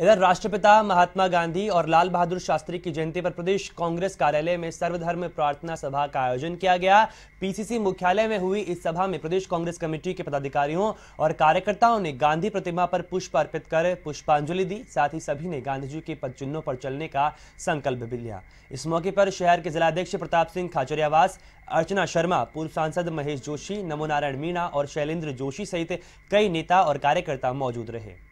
इधर राष्ट्रपिता महात्मा गांधी और लाल बहादुर शास्त्री की जयंती पर प्रदेश कांग्रेस कार्यालय में सर्वधर्म प्रार्थना सभा का आयोजन किया गया पीसीसी मुख्यालय में हुई इस सभा में प्रदेश कांग्रेस कमेटी के पदाधिकारियों और कार्यकर्ताओं ने गांधी प्रतिमा पर पुष्प अर्पित कर पुष्पांजलि दी साथ ही सभी ने गांधी जी के पदचिन्हों पर चलने का संकल्प भी लिया इस मौके पर शहर के जिलाध्यक्ष प्रताप सिंह खाचरियावास अर्चना शर्मा पूर्व सांसद महेश जोशी नमोनारायण मीणा और शैलेंद्र जोशी सहित कई नेता और कार्यकर्ता मौजूद रहे